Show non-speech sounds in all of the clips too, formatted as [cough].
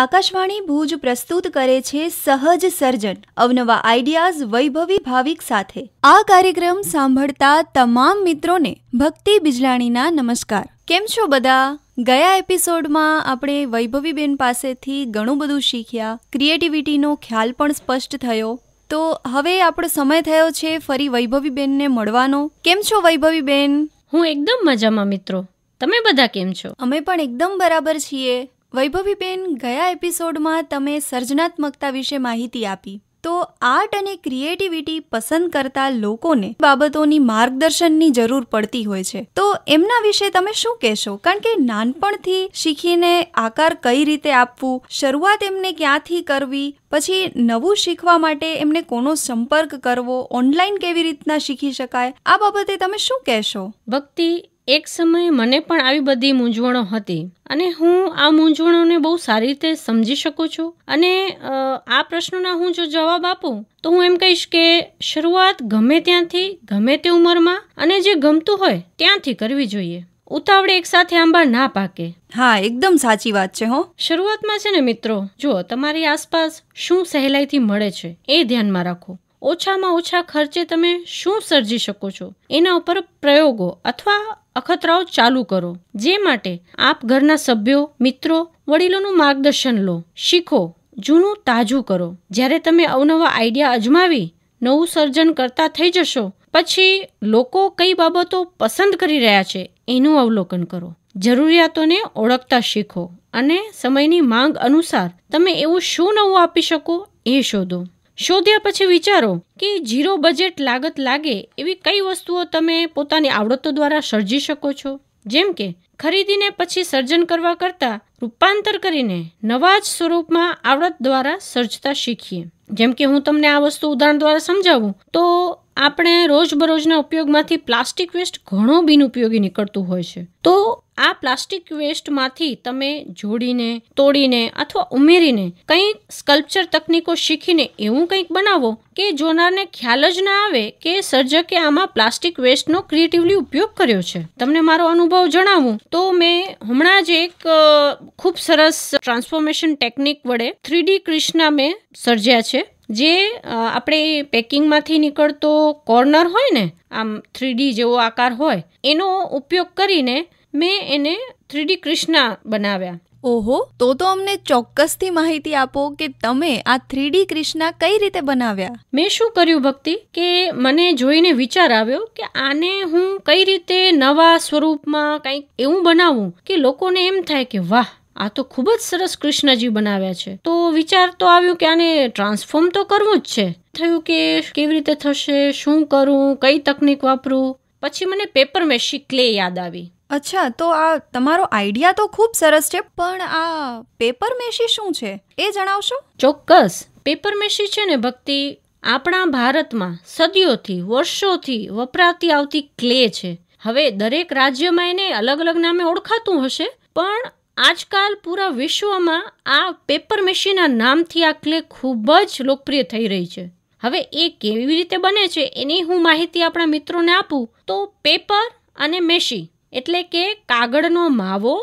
આકાશવાણી ભુજ પ્રસ્તુત કરે છે સહજ સર્જન અવનવા આઈડિયાઝ વૈભવી ભાવિક સાથે આ કાર્યક્રમ સાંભળતા તમામ મિત્રોને ભક્તિ બિજલાણીના નમસ્કાર કેમ છો બધા ગયા એપિસોડમાં આપણે વૈભવીબેન પાસેથી ઘણું બધું શીખ્યા ક્રિએટિવિટીનો ખ્યાલ પણ સ્પષ્ટ થયો તો હવે આપણો સમય થયો છે ફરી વૈભવીબેનને મળવાનો કેમ છો વૈભવીબેન હું એકદમ મજામાં મિત્રો તમે બધા કેમ છો અમે પણ એકદમ બરાબર છીએ વૈભવીબેન ગયા એપિસોડમાં તમે સર્જનાત્મકતા વિશે માહિતી આપી તો આર્ટ અને ક્રિએટિવિટી પસંદ કરતા લોકોને બાબતોની માર્ગદર્શનની જરૂર પડતી હોય છે તો એમના વિશે તમે શું કહેશો કારણ કે નાનપણથી શીખીને આકાર કઈ રીતે આપવું શરૂઆત એમને ક્યાંથી કરવી પછી નવું શીખવા માટે એમને કોનો સંપર્ક કરવો ઓનલાઈન કેવી રીતના શીખી શકાય આ બાબતે તમે શું કહેશો ભક્તિ એક સમયે મને પણ આવી બધી મૂંઝવણો હતી અને હું આ મૂંઝવણોને બહુ સારી રીતે સમજી શકું છું અને આ પ્રશ્નોના હું જો જવાબ આપું તો હું એમ કહીશ કે શરૂઆત ગમે ત્યાંથી ગમે તે ઉંમરમાં અને જે ગમતું હોય ત્યાંથી કરવી જોઈએ ઉતાવળે એક સાથે આંબા ના પાકે હા એકદમ સાચી વાત છે હો શરૂઆતમાં છે ને મિત્રો જો તમારી આસપાસ શું સહેલાઈથી મળે છે એ ધ્યાનમાં રાખો ઓછામાં ઓછા ખર્ચે તમે શું સર્જી શકો છો એના ઉપર પ્રયોગો અથવા અખતરાઓ ચાલુ કરો જે માટે આપ ઘરના સભ્યો મિત્રો વડીલોનું માર્ગદર્શન લો શીખો જૂનું તાજું કરો જ્યારે તમે અવનવા આઈડિયા અજમાવી નવું સર્જન કરતા થઈ જશો પછી લોકો કઈ બાબતો પસંદ કરી રહ્યા છે એનું અવલોકન કરો જરૂરિયાતોને ઓળખતા શીખો અને સમયની માંગ અનુસાર તમે એવું શું નવું આપી શકો એ શોધો શોધ્યા પછી વિચારો કે ઝીરો બજેટ લાગત લાગે એવી કઈ વસ્તુઓ તમે પોતાની આવડતો દ્વારા સર્જી શકો છો જેમ કે ખરીદીને પછી સર્જન કરવા કરતાં રૂપાંતર કરીને નવા જ સ્વરૂપમાં આવડત દ્વારા સર્જતા શીખીએ જેમ કે હું તમને આ વસ્તુ ઉદાહરણ દ્વારા સમજાવું તો આપણે રોજબરોજના ઉપયોગમાંથી પ્લાસ્ટિક વેસ્ટ ઘણો બિનઉપયોગી નીકળતું હોય છે તો આ પ્લાસ્ટિક વેસ્ટમાંથી તમે જોડીને તોડીને અથવા ઉમેરીને કંઈક સ્કલ્પચર તકનીકો શીખીને એવું કંઈક બનાવો કે જોનારને ખ્યાલ જ ના આવે કે સર્જકે આમાં પ્લાસ્ટિક વેસ્ટનો ક્રિએટિવલી ઉપયોગ કર્યો છે તમને મારો અનુભવ જણાવું તો મેં હમણાં જ એક ખૂબ સરસ ટ્રાન્સફોર્મેશન ટેકનિક વડે થ્રીડી ક્રિષ્ના મેં સર્જ્યા છે જે આપણે પેકિંગમાંથી નીકળતો કોર્નર હોય ને આમ થ્રીડી જેવો આકાર હોય એનો ઉપયોગ કરીને મેં એને થ્રીડી ક્રિષ્ના બનાવ્યા ઓહો તો તો અમને ચોક્કસથી માહિતી આપો કે તમે આ થ્રીડી ક્રિષ્ના કઈ રીતે બનાવ્યા મેં શું કર્યું ભક્તિ કે મને જોઈને વિચાર આવ્યો કે આને હું કઈ રીતે નવા સ્વરૂપમાં કંઈક એવું બનાવું કે લોકોને એમ થાય કે વાહ આ તો ખૂબ જ સરસ કૃષ્ણજી બનાવ્યા છે તો વિચાર તો આવ્યો કે આને ટ્રાન્સફોર્મ તો કરવું જ છે થયું કે કેવી રીતે થશે શું કરું કઈ તકનિક વાપરું પછી મને પેપર મેશી ક્લે યાદ આવી અચ્છા તો આ તમારો આઈડિયા તો ખૂબ સરસ છે પણ આ પેપર મેશી શું છે એ જણાવશો ચોક્કસ પેપર મેશી છે ને ભક્તિ આપણા ભારતમાં સદીઓથી વર્ષોથી વપરાતી આવતી ક્લે છે હવે દરેક રાજ્યમાં એને અલગ અલગ નામે ઓળખાતું હશે પણ આજકાલ પૂરા વિશ્વમાં આ પેપર મેશીના નામથી આ ક્લે ખૂબ જ લોકપ્રિય થઈ રહી છે હવે એ કેવી રીતે બને છે એની હું માહિતી આપણા મિત્રોને આપું તો પેપર અને મેશી એટલે કે કાગળનો માવો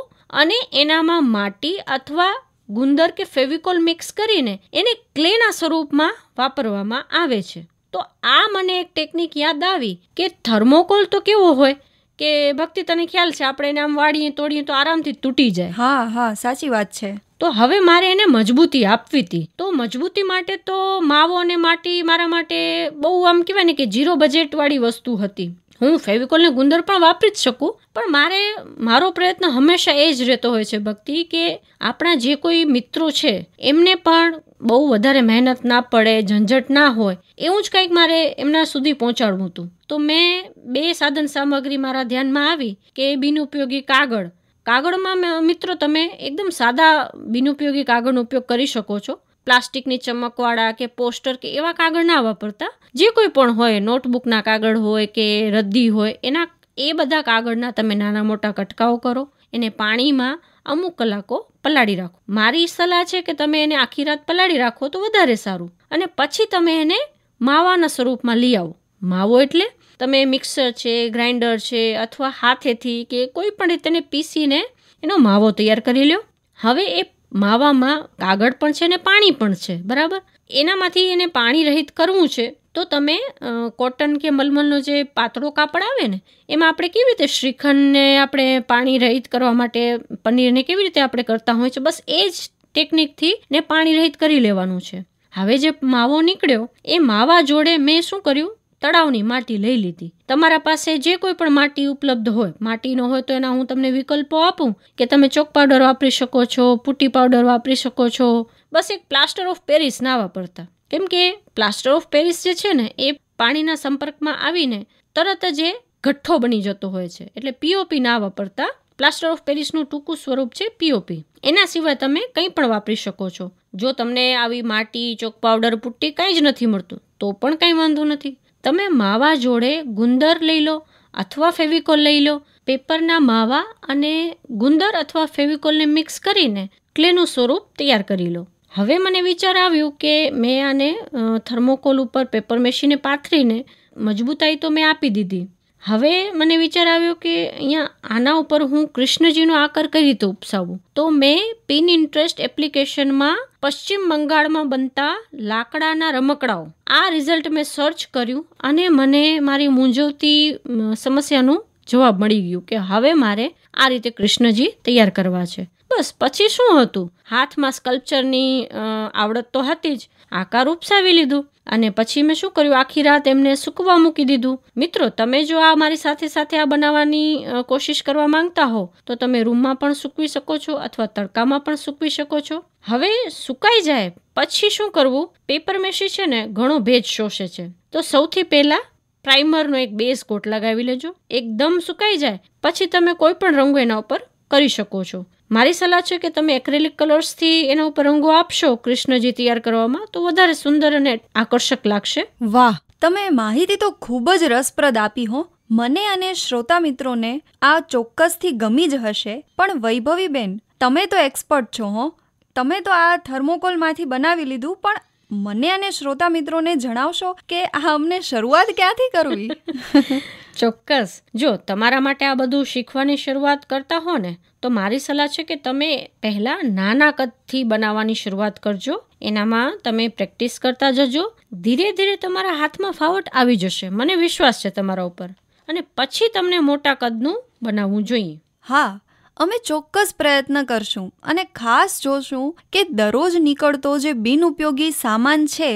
અને એનામાં માટી અથવા ગુંદર કે ફેવિકોલ મિક્સ કરીને એને ક્લેના સ્વરૂપમાં વાપરવામાં આવે છે તો આ મને એક ટેકનિક યાદ આવી કે થર્મોકોલ તો કેવો હોય કે ભક્તિ તને ખ્યાલ છે આપણે એને આમ વાળીએ તોડીએ તો આરામથી તૂટી જાય હા હા સાચી વાત છે તો હવે મારે એને મજબૂતી આપવી હતી તો મજબૂતી માટે તો માવો અને માટી મારા માટે બહુ આમ કહેવાય ને કે જીરો બજેટવાળી વસ્તુ હતી હું ફેવિકોલને ગુંદર પણ વાપરી જ શકું પણ મારે મારો પ્રયત્ન હંમેશા એ જ રહેતો હોય છે ભક્તિ કે આપણા જે કોઈ મિત્રો છે એમને પણ બહુ વધારે મહેનત ના પડે ઝંઝટ ના હોય એવું જ કંઈક મારે એમના સુધી પહોંચાડવું હતું તો મેં બે સાધન સામગ્રી મારા ધ્યાનમાં આવી કે બિનઉપયોગી કાગળ કાગળમાં મિત્રો તમે એકદમ સાદા બિનઉપયોગી કાગળનો ઉપયોગ કરી શકો છો પ્લાસ્ટિકની ચમકવાળા કે પોસ્ટર કે એવા કાગળ ના વાપરતા જે કોઈ પણ હોય નોટબુકના કાગળ હોય કે રદ્દી હોય એના એ બધા કાગળના તમે નાના મોટા કટકાઓ કરો એને પાણીમાં અમુક કલાકો પલાળી રાખો મારી સલાહ છે કે તમે એને આખી રાત પલાળી રાખો તો વધારે સારું અને પછી તમે એને માવાના સ્વરૂપમાં લઈ આવો માવો એટલે તમે મિક્સર છે ગ્રાઇન્ડર છે અથવા હાથેથી કે કોઈ પણ રીતેને પીસીને એનો માવો તૈયાર કરી લો હવે એ માવામાં કાગળ પણ છે ને પાણી પણ છે બરાબર એનામાંથી એને પાણી રહિત કરવું છે તો તમે કોટન કે મલમલનો જે પાતળો કાપડ આવે ને એમાં આપણે કેવી રીતે શ્રીખંડને આપણે પાણી રહિત કરવા માટે પનીરને કેવી રીતે આપણે કરતા હોય છે બસ એ જ ટેકનિકથી ને પાણી રહિત કરી લેવાનું છે હવે જે માવો નીકળ્યો એ માવા જોડે મેં શું કર્યું તળાવની માટી લઈ લીધી તમારા પાસે જે કોઈ પણ માટી ઉપલબ્ધ હોય માટીનો હોય તો એના હું તમને વિકલ્પો આપું કે તમે ચોક પાવડર વાપરી શકો છો પુટ્ટી પાવડર વાપરી શકો છો બસ એક પ્લાસ્ટર ઓફ પેરિસ ના વાપરતા કેમ કે પ્લાસ્ટર ઓફ પેરિસ જે છે ને એ પાણીના સંપર્કમાં આવીને તરત જ એ ગઠ્ઠો બની જતો હોય છે એટલે પીઓપી ના વાપરતા પ્લાસ્ટર ઓફ પેરિસનું ટૂંકું સ્વરૂપ છે પીઓપી એના સિવાય તમે કંઈ પણ વાપરી શકો છો જો તમને આવી માટી ચોક પાવડર પુટ્ટી કાંઈ જ નથી મળતું તો પણ કંઈ વાંધો નથી તમે માવા જોડે ગુંદર લઈ લો અથવા ફેવિકોલ લઈ લો પેપરના માવા અને ગુંદર અથવા ફેવિકોલને મિક્સ કરીને ક્લેનું સ્વરૂપ તૈયાર કરી લો હવે મને વિચાર આવ્યો કે મેં આને થર્મોકોલ ઉપર પેપર મેશીને પાથરીને મજબૂતાઈ તો મેં આપી દીધી હવે મને વિચાર આવ્યો કે અહીંયા આના ઉપર હું કૃષ્ણજીનો આકાર કઈ રીતે ઉપસાવું તો મેં પિન ઇન્ટરેસ્ટ એપ્લિકેશનમાં પશ્ચિમ બંગાળમાં બનતા લાકડાના રમકડાઓ આ રિઝલ્ટ મેં સર્ચ કર્યું અને મને મારી મૂંઝવતી સમસ્યાનું જવાબ મળી ગયું કે હવે મારે આ રીતે કૃષ્ણજી તૈયાર કરવા છે બસ પછી શું હતું હાથમાં સ્કલ્પચરની આવડત તો હતી જ આકાર ઉપસાવી લીધું અને પછી મેં શું કર્યું આખી રાત એમને સૂકવા મૂકી દીધું મિત્રો તમે જો આ મારી સાથે સાથે આ બનાવવાની કોશિશ કરવા માંગતા હો તો તમે રૂમમાં પણ સૂકવી શકો છો અથવા તડકામાં પણ સૂકવી શકો છો હવે સુકાઈ જાય પછી શું કરવું પેપર મેશી છે ને ઘણો ભેજ શોષે છે તો સૌથી પહેલાં પ્રાઇમરનો એક બેઝ કોટ લગાવી લેજો એકદમ સુકાઈ જાય પછી તમે કોઈ પણ રંગો એના ઉપર કરી શકો છો મારી સલાહ છે કે તમે એક્રેલિક કલર્સથી એના ઉપર રંગો આપશો કૃષ્ણજી તૈયાર કરવામાં તો વધારે સુંદર અને આકર્ષક લાગશે વાહ તમે માહિતી તો ખૂબ જ રસપ્રદ આપી હો મને અને શ્રોતા મિત્રોને આ ચોક્કસથી ગમી જ હશે પણ વૈભવી બેન તમે તો એક્સપર્ટ છો હો તમે તો આ થર્મોકોલમાંથી બનાવી લીધું પણ મને અને શ્રોતા મિત્રોને જણાવશો કે આ અમને શરૂઆત ક્યાંથી કરવી [laughs] ચોક્કસ જો તમારા માટે આ બધું શીખવાની શરૂઆત કરતા હો ને તો મારી સલાહ છે કે તમે પહેલાં નાના કદથી બનાવવાની શરૂઆત કરજો એનામાં તમે પ્રેક્ટિસ કરતા જજો ધીરે ધીરે તમારા હાથમાં ફાવટ આવી જશે મને વિશ્વાસ છે તમારા ઉપર અને પછી તમને મોટા કદનું બનાવવું જોઈએ હા અમે ચોક્કસ પ્રયત્ન કરશું અને ખાસ જોશું કે દરરોજ નીકળતો જે બિનઉપયોગી સામાન છે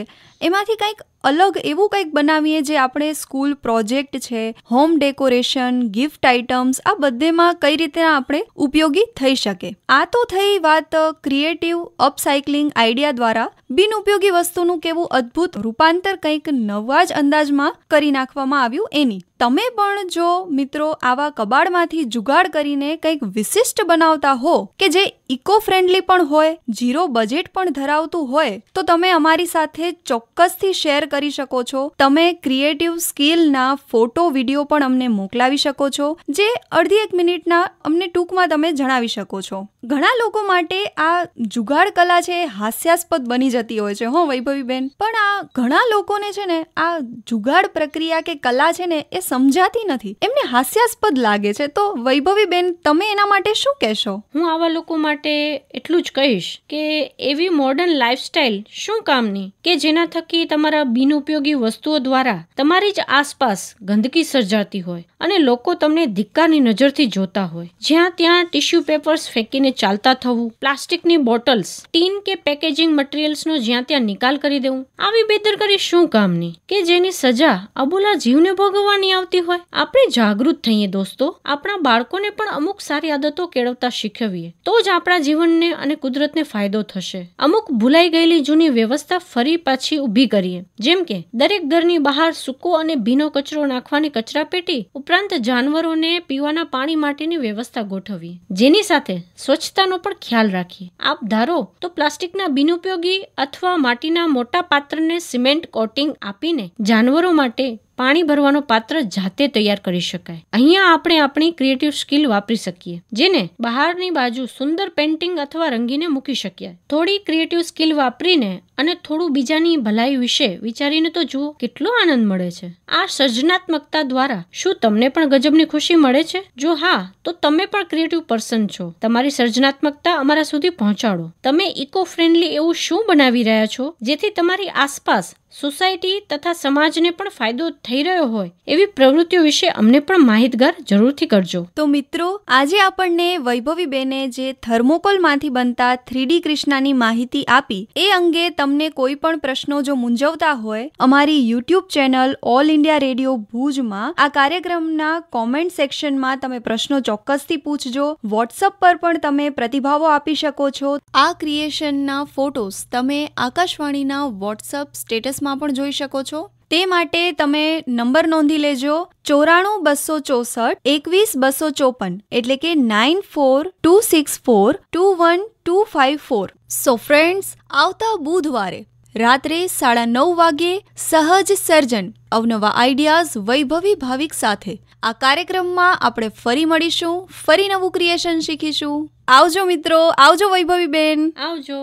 એમાંથી કંઈક અલગ એવું કંઈક બનાવીએ જે આપણે સ્કૂલ પ્રોજેક્ટ છે હોમ ડેકોરેશન ગિફ્ટ આઇટમ્સ આ બધેમાં કઈ રીતે આપણે ઉપયોગી થઈ શકે આ તો થઈ વાત ક્રિએટિવ અપસાઇકલિંગ આઈડિયા દ્વારા બિન ઉપયોગી વસ્તુનું કેવું અદ્ભુત રૂપાંતર કંઈક નવા જ અંદાજમાં કરી નાખવામાં આવ્યું એની તમે પણ જો મિત્રો આવા કબાડમાંથી જુગાડ કરીને કંઈક વિશિષ્ટ બનાવતા હો કે જે ઇકો ફ્રેન્ડલી પણ હોય ઝીરો બજેટ પણ ધરાવતું હોય તો તમે અમારી સાથે ચોક્કસ ચોક્કસથી શેર કરી શકો છો તમે ક્રિએટિવ સ્કિલના ફોટો વિડીયો પણ અમને મોકલાવી શકો છો જે અડધી એક મિનિટના અમને ટૂંકમાં તમે જણાવી શકો છો ઘણા લોકો માટે આ જુગાડ કલા છે હાસ્યાસ્પદ બની જતી હોય છે હો વૈભવીબેન પણ આ ઘણા લોકોને છે ને આ જુગાડ પ્રક્રિયા કે કલા છે ને એ સમજાતી નથી એમને હાસ્યાસ્પદ લાગે છે તો વૈભવી બેન તમે એના માટે શું કહેશો હું આવા લોકો માટે એટલું જ કહીશ કે એવી મોડર્ન લાઇફસ્ટાઇલ શું કામની કે જેના થકી તમારા બિનઉપયોગી વસ્તુઓ દ્વારા તમારી જ આસપાસ ગંદકી સર્જાતી હોય અને લોકો તમને ધિક્કારની નજરથી જોતા હોય જ્યાં ત્યાં ટિશ્યુ પેપર્સ ફેંકીને ચાલતા થવું પ્લાસ્ટિકની બોટલ્સ ટીન કે પેકેજિંગ મટીરિયલ્સનો જ્યાં ત્યાં નિકાલ કરી દેવું આવી બેદરકારી શું કામની કે જેની સજા અબોલા જીવને ભોગવવાની આવતી હોય આપણે જાગૃત થઈએ દોસ્તો આપણા બાળકોને પણ અમુક સારી આદતો કેળવતા શીખવીએ તો જ આપણા જીવનને અને કુદરતને ફાયદો થશે અમુક ભૂલાઈ ગયેલી જૂની વ્યવસ્થા ફરી પાછી ઊભી કરીએ જેમ કે દરેક ઘરની બહાર સૂકો અને ભીનો કચરો નાખવાની કચરાપેટી ઉપરાંત જાનવરોને પીવાના પાણી માટેની વ્યવસ્થા ગોઠવવી જેની સાથે સ્વચ્છતાનો પણ ખ્યાલ રાખીએ આપ ધારો તો પ્લાસ્ટિકના બિનઉપયોગી અથવા માટીના મોટા પાત્રને સિમેન્ટ કોટિંગ આપીને જાનવરો માટે પાણી ભરવાનો પાત્ર જાતે તૈયાર કરી શકાય અહીંયા આપણે આપણી ક્રિએટિવ સ્કિલ વાપરી શકીએ જેને બહારની બાજુ સુંદર પેન્ટિંગ અથવા રંગીને મૂકી શકીએ થોડી ક્રિએટિવ સ્કિલ વાપરીને અને થોડું બીજાની ભલાઈ વિશે વિચારીને તો જુઓ કેટલો આનંદ મળે છે આ સર્જનાત્મકતા દ્વારા શું તમને પણ ગજબની ખુશી મળે છે જો હા તો તમે પણ ક્રિએટિવ પર્સન છો તમારી સર્જનાત્મકતા અમારા સુધી પહોંચાડો તમે ઇકો ફ્રેન્ડલી એવું શું બનાવી રહ્યા છો જેથી તમારી આસપાસ સોસાયટી તથા સમાજને પણ ફાયદો થઈ રહ્યો હોય એવી પ્રવૃત્તિઓ વિશે અમને પણ માહિતગાર જરૂરથી કરજો તો મિત્રો આજે આપણને વૈભવી બેને જે થર્મોકોલમાંથી બનતા થ્રીડી કૃષ્ણાની માહિતી આપી એ અંગે તમને કોઈ પણ પ્રશ્નો જો મૂંઝવતા હોય અમારી YouTube channel All India Radio ભુજમાં આ કાર્યક્રમના કોમેન્ટ સેક્શનમાં તમે પ્રશ્નો ચોક્કસથી પૂછજો વોટ્સઅપ પર પણ તમે પ્રતિભાવો આપી શકો છો આ ક્રિએશનના ફોટોસ તમે આકાશવાણીના વોટ્સઅપ સ્ટેટસ ડિટેલ્સમાં પણ જોઈ શકો છો તે માટે તમે નંબર નોંધી લેજો ચોરાણું બસો ચોસઠ એકવીસ બસો ચોપન એટલે કે nine four two six four two one two five four so friends આવતા બુધવારે રાત્રે સાડા નવ વાગ્યે સહજ સર્જન અવનવા આઈડિયાઝ વૈભવી ભાવિક સાથે આ કાર્યક્રમમાં આપણે ફરી મળીશું ફરી નવું ક્રિએશન શીખીશું આવજો મિત્રો આવજો વૈભવી બેન આવજો